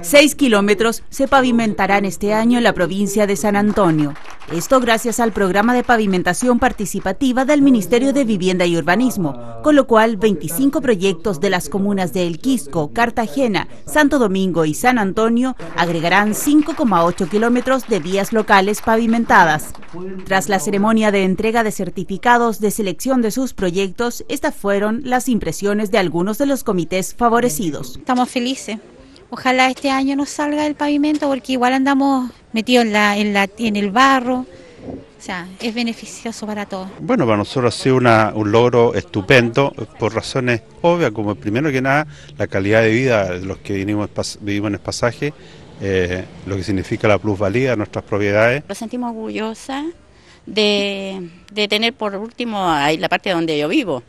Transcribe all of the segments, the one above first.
Seis kilómetros se pavimentarán este año en la provincia de San Antonio. Esto gracias al programa de pavimentación participativa del Ministerio de Vivienda y Urbanismo, con lo cual 25 proyectos de las comunas de El Quisco, Cartagena, Santo Domingo y San Antonio agregarán 5,8 kilómetros de vías locales pavimentadas. Tras la ceremonia de entrega de certificados de selección de sus proyectos, estas fueron las impresiones de algunos de los comités favorecidos. Estamos felices Ojalá este año no salga del pavimento porque igual andamos metidos en, la, en, en el barro. O sea, es beneficioso para todos. Bueno, para nosotros ha sido un logro estupendo por razones obvias, como primero que nada la calidad de vida de los que vivimos en el pasaje, eh, lo que significa la plusvalía de nuestras propiedades. Nos sentimos orgullosas de, de tener por último ahí la parte donde yo vivo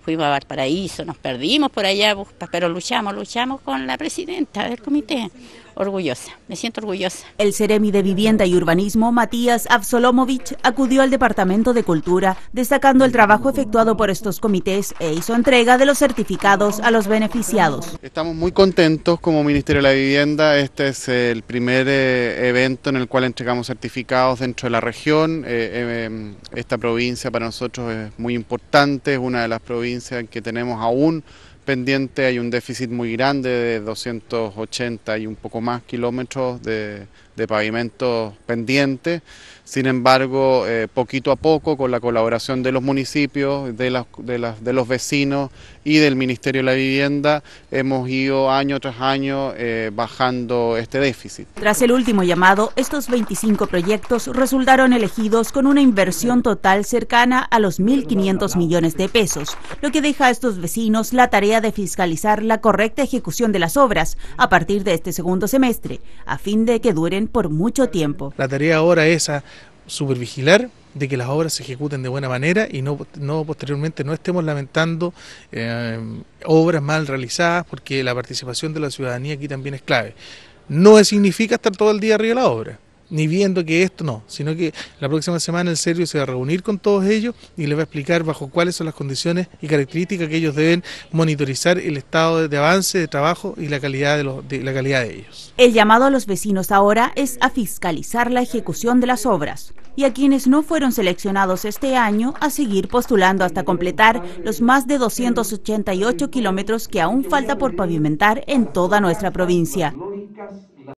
fuimos a Valparaíso, nos perdimos por allá, pero luchamos, luchamos con la presidenta del comité orgullosa, me siento orgullosa. El Ceremi de Vivienda y Urbanismo, Matías Absolomovich, acudió al Departamento de Cultura, destacando el trabajo efectuado por estos comités e hizo entrega de los certificados a los beneficiados. Estamos muy contentos como Ministerio de la Vivienda, este es el primer eh, evento en el cual entregamos certificados dentro de la región. Eh, eh, esta provincia para nosotros es muy importante, es una de las provincias en que tenemos aún pendiente, hay un déficit muy grande de 280 y un poco más kilómetros de, de pavimento pendiente Sin embargo, eh, poquito a poco, con la colaboración de los municipios, de, de, los vecinos y del Ministerio de la Vivienda, hemos ido año tras año eh, bajando este déficit. Tras el último llamado, estos 25 proyectos resultaron elegidos con una inversión total cercana a los 1.500 millones de pesos, lo que deja a estos vecinos la tarea de fiscalizar la correcta ejecución de las obras a partir de este segundo semestre, a fin de que duren por mucho tiempo. La tarea ahora es supervigilar de que las obras se ejecuten de buena manera y no, posteriormente no estemos lamentando eh, obras mal realizadas porque la participación de la ciudadanía aquí también es clave. No significa estar todo el día arriba de la obra ni viendo que esto no, sino que la próxima semana el serio se va a reunir con todos ellos y les va a explicar bajo cuáles son las condiciones y características que ellos deben monitorizar el estado de avance, de trabajo y la calidad de, la calidad de ellos. El llamado a los vecinos ahora es a fiscalizar la ejecución de las obras y a quienes no fueron seleccionados este año a seguir postulando hasta completar los más de 288 kilómetros que aún falta por pavimentar en toda nuestra provincia.